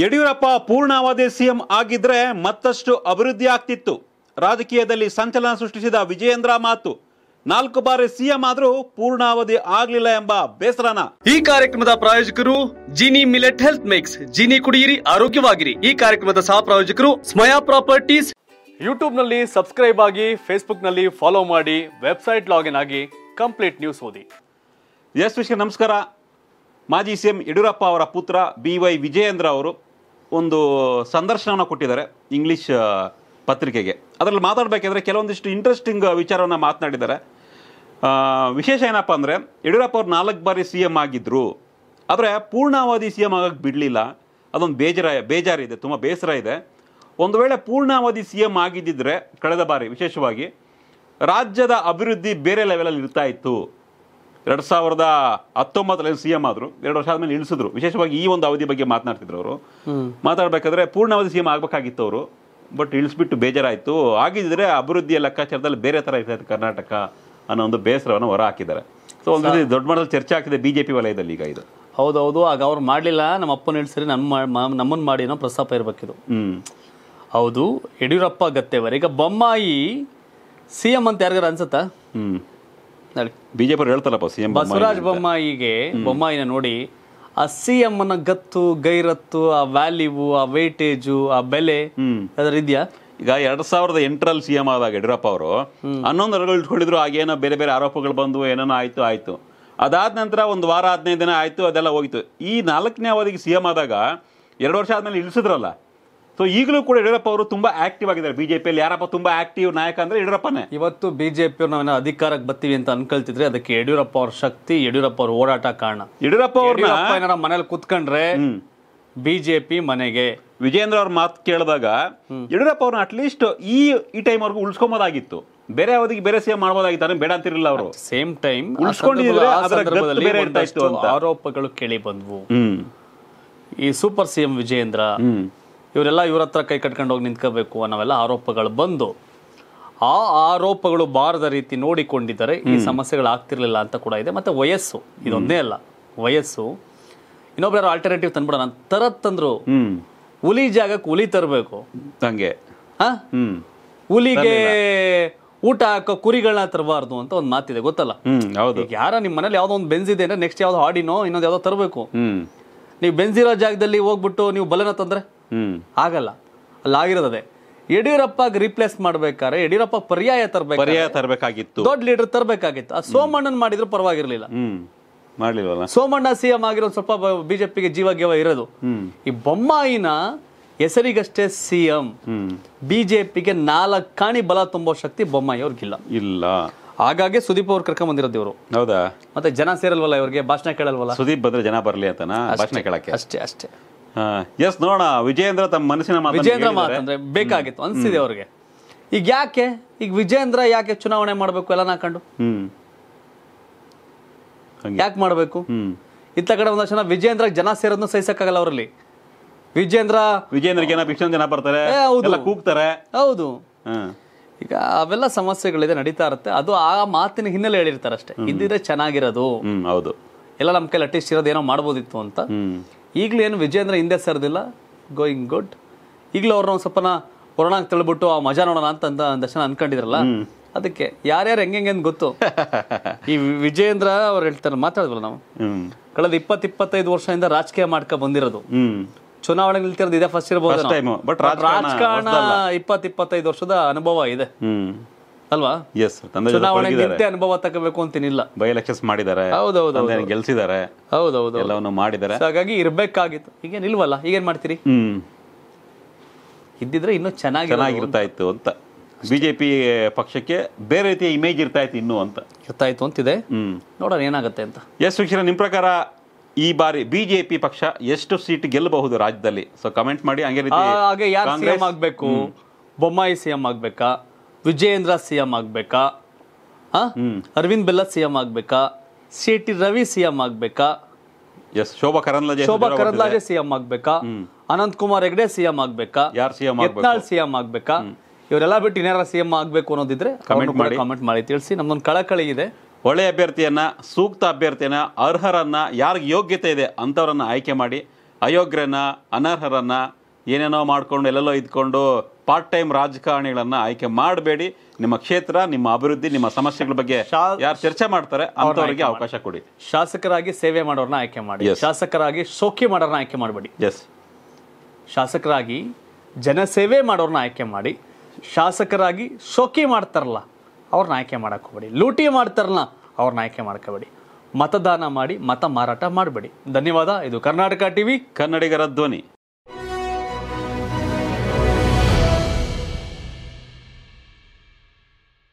Yediyurappa ಪೂರ್ಣಾವಧಿ CM ಆಗಿದ್ರೆ ಮತ್ತಷ್ಟು ಅಭಿವೃದ್ಧಿ ಆಗ್ತಿತ್ತು ರಾಜಕೀಯದಲ್ಲಿ ಸಂಚಲನ ಸೃಷ್ಟಿಸಿದ ವಿಜಯೇಂದ್ರ ಮಾತು ನಾಲ್ಕು ಬಾರಿ ಸಿಎಂ ಆದರೂ ಪೂರ್ಣಾವಧಿ ಆಗ್ಲಿಲ್ಲ ಎಂಬ ಬೇಸರನ ಈ ಕಾರ್ಯಕ್ರಮದ ಪ್ರಾಯೋಜಕರು Jini millet health mix Jini ಕುಡಿಯಿರಿ ಆರೋಗ್ಯವಾಗಿರಿ ಈ ಕಾರ್ಯಕ್ರಮದ ಸಹ ಪ್ರಾಯೋಜಕರು ಸ್ಮಯಾ ಪ್ರಾಪರ್ಟೀಸ್ ಯೂಟ್ಯೂಬ್ ನಲ್ಲಿ ಸಬ್ಸ್ಕ್ರೈಬ್ ಆಗಿ ಫೇಸ್ಬುಕ್ ನಲ್ಲಿ ಫಾಲೋ ಮಾಡಿ ವೆಬ್ಸೈಟ್ ಲಾಗಿನ್ ಆಗಿ ಕಂಪ್ಲೀಟ್ ನ್ಯೂಸ್ ಓದಿ ಎಸ್ ವಿಶ್ವ ನಮಸ್ಕಾರ ಮಾಜಿ ಸಿಎಂ ಯಡಿಯೂರಪ್ಪ ಅವರ ಪುತ್ರ ಬಿ ವೈ ವಿಜಯೇಂದ್ರ ಅವರು ಒಂದು ಸಂದರ್ಶನವನ್ನು ಕೊಟ್ಟಿದ್ದಾರೆ ಇಂಗ್ಲೀಷ್ ಪತ್ರಿಕೆಗೆ ಅದರಲ್ಲಿ ಮಾತಾಡಬೇಕಂದ್ರೆ ಕೆಲವೊಂದಿಷ್ಟು ಇಂಟ್ರೆಸ್ಟಿಂಗ್ ವಿಚಾರವನ್ನು ಮಾತನಾಡಿದ್ದಾರೆ ವಿಶೇಷ ಏನಪ್ಪ ಅಂದರೆ ಯಡಿಯೂರಪ್ಪ ಅವರು ನಾಲ್ಕು ಬಾರಿ ಸಿ ಎಮ್ ಆಗಿದ್ದರು ಆದರೆ ಪೂರ್ಣಾವಧಿ ಸಿ ಎಮ್ ಆಗೋಕ್ಕೆ ಬಿಡಲಿಲ್ಲ ಅದೊಂದು ಬೇಜಾರ ಬೇಜಾರಿದೆ ತುಂಬ ಬೇಸರ ಇದೆ ಒಂದು ವೇಳೆ ಪೂರ್ಣಾವಧಿ ಸಿ ಎಮ್ ಆಗಿದ್ದಿದ್ದರೆ ಕಳೆದ ಬಾರಿ ವಿಶೇಷವಾಗಿ ರಾಜ್ಯದ ಅಭಿವೃದ್ಧಿ ಬೇರೆ ಲೆವೆಲಲ್ಲಿ ಇರ್ತಾ ಇತ್ತು ಎರಡು ಸಾವಿರದ ಹತ್ತೊಂಬತ್ತರಲ್ಲಿ ಸಿ ಎಂ ಆದರು ಎರಡು ವರ್ಷ ಆದಮೇಲೆ ಇಳಿಸಿದ್ರು ವಿಶೇಷವಾಗಿ ಈ ಒಂದು ಅವಧಿ ಬಗ್ಗೆ ಮಾತನಾಡ್ತಿದ್ರು ಅವರು ಮಾತಾಡಬೇಕಾದ್ರೆ ಪೂರ್ಣ ಸಿ ಎಂ ಆಗಬೇಕಾಗಿತ್ತು ಅವರು ಬಟ್ ಇಳಿಸ್ಬಿಟ್ಟು ಬೇಜಾರಾಯಿತು ಆಗಿದ್ದರೆ ಅಭಿವೃದ್ಧಿಯ ಲೆಕ್ಕಾಚಾರದಲ್ಲಿ ಬೇರೆ ಥರ ಇರ್ತದೆ ಕರ್ನಾಟಕ ಅನ್ನೋ ಒಂದು ಬೇಸರವನ್ನು ಹೊರ ಹಾಕಿದ್ದಾರೆ ಸೊ ಒಂದು ದೊಡ್ಡ ಮಟ್ಟದಲ್ಲಿ ಚರ್ಚೆ ಆಗ್ತಿದೆ ಬಿ ಜೆ ಪಿ ವಲಯದಲ್ಲಿ ಈಗ ಇದು ಹೌದೌದು ಆಗ ಅವ್ರು ಮಾಡಲಿಲ್ಲ ನಮ್ಮ ಅಪ್ಪನ ಇಳಿಸಿರಿ ನಮ್ಮ ನಮ್ಮನ್ನು ಮಾಡಿ ಅನ್ನೋ ಪ್ರಸ್ತಾಪ ಇರಬೇಕಿದು ಹೌದು ಯಡಿಯೂರಪ್ಪ ಗತ್ತೇವರ್ ಈಗ ಬೊಮ್ಮಾಯಿ ಸಿ ಎಂ ಅಂತ ಯಾರಿಗಾರ ಅನ್ಸುತ್ತಾ ಹೇಳಿ ಬಿಜೆಪಿ ಹೇಳ್ತಾರಪ್ಪ ಸಿಎಂ ಎಂ ಬಸವರಾಜ ಬೊಮ್ಮಾಯಿಗೆ ಬೊಮ್ಮಾಯಿನ ನೋಡಿ ಆ ಸಿ ಎಂ ಗತ್ತು ಗೈರತ್ತು ಆ ವ್ಯಾಲ್ಯೂ ಆ ವೈಟೇಜು ಆ ಬೆಲೆ ಅದರ ಇದೆಯಾ ಈಗ ಎರಡ್ ಸಾವಿರದ ಎಂಟರಲ್ಲಿ ಸಿ ಎಂ ಆದಾಗ ಯಡಿಯೂರಪ್ಪ ಅವರು ಹನ್ನೊಂದರಲ್ಲಿ ಇಟ್ಕೊಂಡಿದ್ರು ಆಗೇನೋ ಬೇರೆ ಬೇರೆ ಆರೋಪಗಳು ಬಂದು ಏನೇನೋ ಆಯ್ತು ಆಯ್ತು ಅದಾದ ನಂತರ ಒಂದು ವಾರ ಹದಿನೈದು ದಿನ ಆಯ್ತು ಅದೆಲ್ಲ ಹೋಗಿತ್ತು ಈ ನಾಲ್ಕನೇ ಅವಧಿಗೆ ಸಿ ಎಂ ಆದಾಗ ಎರಡು ವರ್ಷ ಆದ್ಮೇಲೆ ಇಳಿಸಿದ್ರಲ್ಲ ಸೊ ಈಗಲೂ ಕೂಡ ಯಡಿಯೂರಪ್ಪ ಅವರು ತುಂಬಾ ಆಕ್ಟಿವ್ ಆಗಿದ್ದಾರೆ ಬಿಜೆಪಿಯಲ್ಲಿ ಯಾರಪ್ಪ ತುಂಬಾ ಆಕ್ಟಿವ್ ನಾಯಕ ಅಂದ್ರೆ ಯಡಿಯೂರಪ್ಪನೇ ಇವತ್ತು ಬಿಜೆಪಿ ನಾವು ಅಧಿಕಾರಕ್ಕೆ ಬರ್ತೀವಿ ಅಂತ ಅನ್ಕೊಳ್ತಿದ್ರೆ ಅದಕ್ಕೆ ಯಡಿಯೂರಪ್ಪ ಅವ್ರ ಶಕ್ತಿ ಯಡಿಯೂರಪ್ಪ ಅವ್ರ ಓಡಾಟ ಕಾರಣ ಯಡಿಯೂರಪ್ಪ ಅವ್ರ ಮನೇಲಿ ಕುತ್ಕೊಂಡ್ರೆ ಬಿಜೆಪಿ ಮನೆಗೆ ವಿಜೇಂದ್ರ ಅವ್ರ ಮಾತು ಕೇಳಿದಾಗ ಯಡಿಯೂರಪ್ಪ ಅವ್ರನ್ನ ಅಟ್ಲೀಸ್ಟ್ ಈ ಈ ಟೈಮ್ ಅವ್ರಿಗೂ ಉಳಿಸ್ಕೊಂಬೋದಾಗಿತ್ತು ಬೇರೆ ಅವಧಿಗೆ ಬೇರೆ ಸೇಮ್ ಮಾಡಬಹುದಾಗಿತ್ತು ಅಂದ್ರೆ ಬೇಡ ಅಂತಿರಲಿಲ್ಲ ಅವರು ಸೇಮ್ ಟೈಮ್ ಆರೋಪಗಳು ಕೇಳಿ ಬಂದ್ವು ಈ ಸೂಪರ್ ಸಿಎಂ ವಿಜೇಂದ್ರ ಇವರೆಲ್ಲ ಇವ್ರ ಹತ್ರ ಕೈ ಕಟ್ಕೊಂಡು ಹೋಗಿ ನಿಂತ್ಕೋಬೇಕು ಅನ್ನೋವೆಲ್ಲ ಆರೋಪಗಳು ಬಂದು ಆ ಆರೋಪಗಳು ಬಾರದ ರೀತಿ ನೋಡಿಕೊಂಡಿದ್ದರೆ ಈ ಸಮಸ್ಯೆಗಳು ಆಗ್ತಿರ್ಲಿಲ್ಲ ಅಂತ ಕೂಡ ಇದೆ ಮತ್ತೆ ವಯಸ್ಸು ಇದೊಂದೇ ಅಲ್ಲ ವಯಸ್ಸು ಇನ್ನೊಬ್ಬರು ಆಲ್ಟರ್ನೇಟಿವ್ ತಂದ್ಬಿಡೋಣ ತಂದ್ರು ಹುಲಿ ಜಾಗಕ್ಕೆ ಹುಲಿ ತರಬೇಕು ಹಂಗೆ ಹುಲಿಗೆ ಊಟ ಹಾಕೋ ಕುರಿಗಳನ್ನ ತರಬಾರ್ದು ಅಂತ ಒಂದು ಮಾತಿದೆ ಗೊತ್ತಲ್ಲ ಹೌದು ಯಾರ ನಿಮ್ಮ ಮನೇಲಿ ಯಾವ್ದೋ ಒಂದು ಬೆನ್ಸಿದೆ ಅಂದ್ರೆ ನೆಕ್ಸ್ಟ್ ಯಾವ್ದೋ ಹಾಡಿನೋ ಇನ್ನೊಂದು ಯಾವ್ದೋ ತರಬೇಕು ನೀವು ಬೆಂಜಿರೋ ಜಾಗದಲ್ಲಿ ಹೋಗ್ಬಿಟ್ಟು ನೀವು ಬಲನ ತಂದ್ರೆ ಆಗಲ್ಲ ಆಗಿರೋದೇ ಯಡಿಯೂರಪ್ಪ ರಿಪ್ಲೇಸ್ ಮಾಡ್ಬೇಕಾದ್ರೆ ಯಡಿಯೂರಪ್ಪ ಪರ್ಯಾಯ ತರಬೇಕು ಪರ್ಯಾಯ ತರಬೇಕಾಗಿತ್ತು ದೊಡ್ಡ ಲೀಡರ್ ತರಬೇಕಾಗಿತ್ತು ಆ ಸೋಮಣ್ಣನ್ ಮಾಡಿದ್ರು ಪರವಾಗಿರ್ಲಿಲ್ಲ ಮಾಡ್ಲಿಲ್ಲ ಸೋಮಣ್ಣ ಸಿಎಂ ಆಗಿರೋ ಸ್ವಲ್ಪ ಬಿಜೆಪಿಗೆ ಜೀವ ಗೀವ ಇರೋದು ಈ ಬೊಮ್ಮಾಯಿನ ಹೆಸರಿಗಷ್ಟೇ ಸಿಎಂ ಬಿಜೆಪಿಗೆ ನಾಲ್ಕು ಕಾಣಿ ಬಲ ತುಂಬೋ ಶಕ್ತಿ ಬೊಮ್ಮಾಯಿ ಅವ್ರಿಗಿಲ್ಲ ಇಲ್ಲ ಹಾಗಾಗಿ ಸುದೀಪ್ ಅವ್ರ ಕರ್ಕೊಂಡ್ ಬಂದಿರೋದು ಇವರು ಹೌದಾ ಮತ್ತೆ ಜನ ಸೇರಲ್ವಲ್ಲ ಇವರಿಗೆ ಭಾಷಣ ಕೇಳಲ್ವಲ್ಲ ಸುದೀಪ್ ಬಂದ್ರೆ ಜನ ಬರ್ಲಿ ಅಂತನ ಭಾಷಣ ಕೇಳಕ್ಕೆ ಅಷ್ಟೇ ಅಷ್ಟೇ ಎಸ್ ನೋಡ ವಿಜೇಂದ್ರ ತಮ್ಮ ಮನಸ್ಸಿನ ಮಾತು ಮಾತಂದ್ರೆ ಬೇಕಾಗಿತ್ತು ಅನ್ಸಿದೆ ಅವ್ರಿಗೆ ಈಗ ಯಾಕೆ ಈಗ ವಿಜೇಂದ್ರ ಯಾಕೆ ಚುನಾವಣೆ ಮಾಡಬೇಕು ಎಲ್ಲ ಹ್ಮ್ ಯಾಕೆ ಮಾಡಬೇಕು ಇತ್ತ ಕಡೆ ಒಂದಷ್ಟು ಜನ ವಿಜೇಂದ್ರ ಜನ ಸೇರೋದನ್ನ ಸಹಿಸಕ್ಕಾಗಲ್ಲ ಅವರಲ್ಲಿ ವಿಜೇಂದ್ರ ವಿಜೇಂದ್ರಗೆ ಏನ ಜನ ಬರ್ತಾರೆ ಕೂಗ್ತಾರೆ ಹೌದು ಈಗ ಅವೆಲ್ಲ ಸಮಸ್ಯೆಗಳಿದೆ ನಡೀತಾ ಇರುತ್ತೆ ಅದು ಆ ಮಾತಿನ ಹಿನ್ನೆಲೆ ಹೇಳಿರ್ತಾರೆ ಅಷ್ಟೇ ಇದ್ದಿದ್ರೆ ಚೆನ್ನಾಗಿರೋದು ಹೌದು ಎಲ್ಲ ನಮ್ ಕೈಲಿ ಅಟ್ಲೀಸ್ಟ್ ಇರೋದು ಏನೋ ಮಾಡ್ಬೋದಿತ್ತು ಅಂತ ಏನು ವಿಜೇಂದ್ರ ಹಿಂದೆ ಸರ್ದಿಲ್ಲ ಗೋಯಿಂಗ್ ಗುಡ್ ಈಗಲೂ ಅವ್ರನ್ನ ಒಂದು ಸ್ವಲ್ಪನ ಹೊರಣಾಗ ತಳ್ಬಿಟ್ಟು ಆ ಮಜಾ ನೋಡೋಣ ಅಂತ ದರ್ಶನ ಅನ್ಕೊಂಡಿದ್ರಲ್ಲ ಅದಕ್ಕೆ ಯಾರ್ಯಾರು ಹೆಂಗೆ ಗೊತ್ತು ಈ ವಿಜೇಂದ್ರ ಅವ್ರು ಹೇಳ್ತಾರೆ ಮಾತಾಡಿದ್ರಲ್ಲ ನಾವು ಕಳೆದ ಇಪ್ಪತ್ತು ಇಪ್ಪತ್ತೈದು ವರ್ಷದಿಂದ ರಾಜಕೀಯ ಮಾಡ್ಕೊ ಬಂದಿರೋದು ಚುನಾವಣೆ ನಿಲ್ತಿರೋದು ಇದೇ ಫಸ್ಟ್ ಇರಬಹುದು ರಾಜಕಾರಣ ಇಪ್ಪತ್ತು ಇಪ್ಪತ್ತೈದು ವರ್ಷದ ಅನುಭವ ಇದೆ ಅಲ್ವಾ ಎಸ್ ಚುನಾವಣೆ ಗೆದ್ದೆ ಅನುಭವ ತಗೋಬೇಕು ಅಂತೇನಿಲ್ಲ ಬೈ ಎಲೆಕ್ಷನ್ಸ್ ಮಾಡಿದ್ದಾರೆ ಹೌದೌದು ಗೆಲ್ಸಿದ್ದಾರೆ ಹೌದೌದು ಎಲ್ಲವನ್ನು ಮಾಡಿದ್ದಾರೆ ಹಾಗಾಗಿ ಇರಬೇಕಾಗಿತ್ತು ಈಗೇನು ಇಲ್ವಲ್ಲ ಈಗೇನು ಮಾಡ್ತೀರಿ ಇದ್ದಿದ್ರೆ ಇನ್ನೂ ಚೆನ್ನಾಗಿ ಚೆನ್ನಾಗಿರ್ತಾ ಇತ್ತು ಅಂತ ಬಿಜೆಪಿ ಪಕ್ಷಕ್ಕೆ ಬೇರೆ ರೀತಿಯ ಇಮೇಜ್ ಇರ್ತಾ ಇತ್ತು ಇನ್ನು ಅಂತ ಇರ್ತಾ ಇತ್ತು ಅಂತಿದೆ ನೋಡೋಣ ಏನಾಗುತ್ತೆ ಅಂತ ಎಸ್ ಶಿಕ್ಷಣ ನಿಮ್ಮ ಪ್ರಕಾರ ಈ ಬಾರಿ ಬಿಜೆಪಿ ಪಕ್ಷ ಎಷ್ಟು ಸೀಟ್ ಗೆಲ್ಲಬಹುದು ರಾಜ್ಯದಲ್ಲಿ ಸೊ ಕಮೆಂಟ್ ಮಾಡಿ ಹಂಗೆ ಹಾಗೆ ಯಾರು ಸಿಎಂ ಆಗಬೇಕು ಬೊಮ್ಮಾಯಿ ಸಿಎಂ ಆಗ್ಬೇಕಾ ವಿಜಯೇಂದ್ರ ಸಿ ಎಂ ಆಗ್ಬೇಕಾ ಅರವಿಂದ್ ಬೆಲ್ಲ ಸಿ ಎಂ ಆಗಬೇಕಾ C T Ravi C M ಆಗಬೇಕಾ ಎಸ್ Shobha Karandlaje Shobha Karandlaje C M Ananth Kumar Hegde C M ಆಗಬೇಕಾ ಯಾರು ಸಿ ಎಂ ಯತ್ನಾಳ್ ಸಿ ಇವರೆಲ್ಲ ಬಿಟ್ಟು ಇನ್ಯಾರ ಸಿ ಎಂ ಆಗಬೇಕು ಅನ್ನೋದಿದ್ರೆ ಕಮೆಂಟ್ ಮಾಡಿ ಕಮೆಂಟ್ ಮಾಡಿ ತಿಳಿಸಿ ನಮ್ದೊಂದು ಕಳಕಳಿ ಇದೆ ಒಳ್ಳೆ ಅಭ್ಯರ್ಥಿಯನ್ನ ಸೂಕ್ತ ಅಭ್ಯರ್ಥಿಯನ್ನ ಅರ್ಹರನ್ನ ಯಾರಿಗೆ ಯೋಗ್ಯತೆ ಇದೆ ಅಂತವರನ್ನ ಆಯ್ಕೆ ಮಾಡಿ ಅಯೋಗ್ಯರನ್ನ ಅನರ್ಹರನ್ನ ಏನೇನೋ ಮಾಡ್ಕೊಂಡು ಎಲ್ಲೆಲ್ಲೋ ಇದ್ಕೊಂಡು ಪಾರ್ಟ್ ಟೈಮ್ ರಾಜಕಾರಣಿಗಳನ್ನ ಆಯ್ಕೆ ಮಾಡಬೇಡಿ ನಿಮ್ಮ ಕ್ಷೇತ್ರ ನಿಮ್ಮ ಅಭಿವೃದ್ಧಿ ನಿಮ್ಮ ಸಮಸ್ಯೆಗಳ ಬಗ್ಗೆ ಯಾರು ಚರ್ಚೆ ಮಾಡ್ತಾರೆ ಅಂತವರಿಗೆ ಅವಕಾಶ ಕೊಡಿ ಶಾಸಕರಾಗಿ ಸೇವೆ ಮಾಡೋರನ್ನ ಆಯ್ಕೆ ಮಾಡಿ ಶಾಸಕರಾಗಿ ಸೋಕಿ ಮಾಡೋರನ್ನ ಆಯ್ಕೆ ಮಾಡಬೇಡಿ ಎಸ್ ಶಾಸಕರಾಗಿ ಜನಸೇವೆ ಮಾಡೋರನ್ನ ಆಯ್ಕೆ ಮಾಡಿ ಶಾಸಕರಾಗಿ ಸೋಕಿ ಮಾಡ್ತಾರಲ್ಲ ಅವ್ರನ್ನ ಆಯ್ಕೆ ಮಾಡಕೋಬೇಡಿ ಲೂಟಿ ಮಾಡ್ತಾರಲ್ಲ ಅವ್ರನ್ನ ಆಯ್ಕೆ ಮಾಡ್ಕೋಬೇಡಿ ಮತದಾನ ಮಾಡಿ ಮತ ಮಾರಾಟ ಮಾಡಬೇಡಿ ಧನ್ಯವಾದ ಇದು ಕರ್ನಾಟಕ ಟಿವಿ ಕನ್ನಡಿಗರ ಧ್ವನಿ